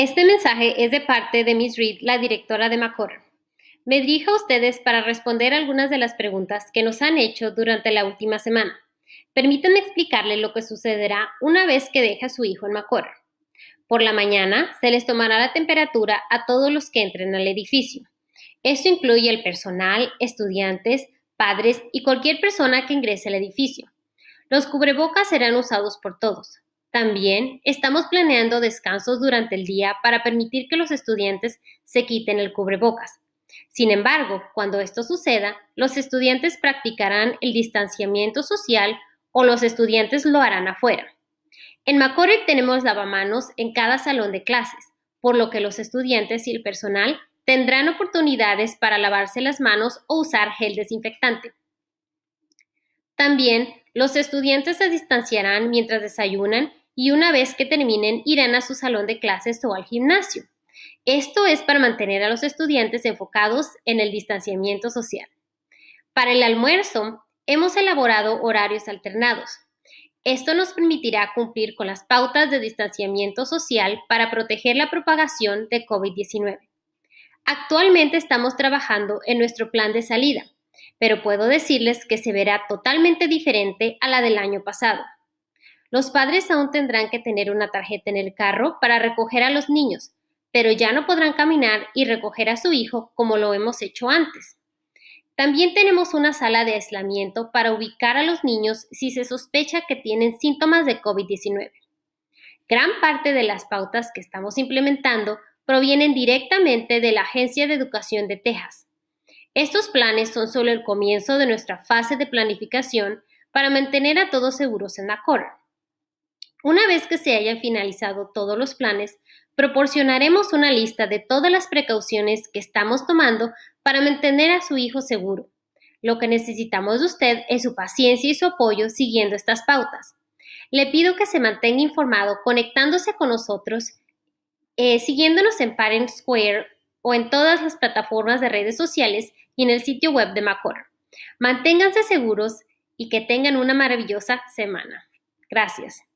Este mensaje es de parte de Miss Reed, la directora de Macor. Me dirijo a ustedes para responder algunas de las preguntas que nos han hecho durante la última semana. Permítanme explicarle lo que sucederá una vez que deje a su hijo en Macor. Por la mañana se les tomará la temperatura a todos los que entren al edificio. Esto incluye el personal, estudiantes, padres y cualquier persona que ingrese al edificio. Los cubrebocas serán usados por todos, también estamos planeando descansos durante el día para permitir que los estudiantes se quiten el cubrebocas. Sin embargo, cuando esto suceda, los estudiantes practicarán el distanciamiento social o los estudiantes lo harán afuera. En Macoric tenemos lavamanos en cada salón de clases, por lo que los estudiantes y el personal tendrán oportunidades para lavarse las manos o usar gel desinfectante. También, los estudiantes se distanciarán mientras desayunan y una vez que terminen irán a su salón de clases o al gimnasio. Esto es para mantener a los estudiantes enfocados en el distanciamiento social. Para el almuerzo, hemos elaborado horarios alternados. Esto nos permitirá cumplir con las pautas de distanciamiento social para proteger la propagación de COVID-19. Actualmente estamos trabajando en nuestro plan de salida pero puedo decirles que se verá totalmente diferente a la del año pasado. Los padres aún tendrán que tener una tarjeta en el carro para recoger a los niños, pero ya no podrán caminar y recoger a su hijo como lo hemos hecho antes. También tenemos una sala de aislamiento para ubicar a los niños si se sospecha que tienen síntomas de COVID-19. Gran parte de las pautas que estamos implementando provienen directamente de la Agencia de Educación de Texas, estos planes son solo el comienzo de nuestra fase de planificación para mantener a todos seguros en la Cora. Una vez que se hayan finalizado todos los planes, proporcionaremos una lista de todas las precauciones que estamos tomando para mantener a su hijo seguro. Lo que necesitamos de usted es su paciencia y su apoyo siguiendo estas pautas. Le pido que se mantenga informado conectándose con nosotros, eh, siguiéndonos en Parent Square o en todas las plataformas de redes sociales y en el sitio web de Macor. Manténganse seguros y que tengan una maravillosa semana. Gracias.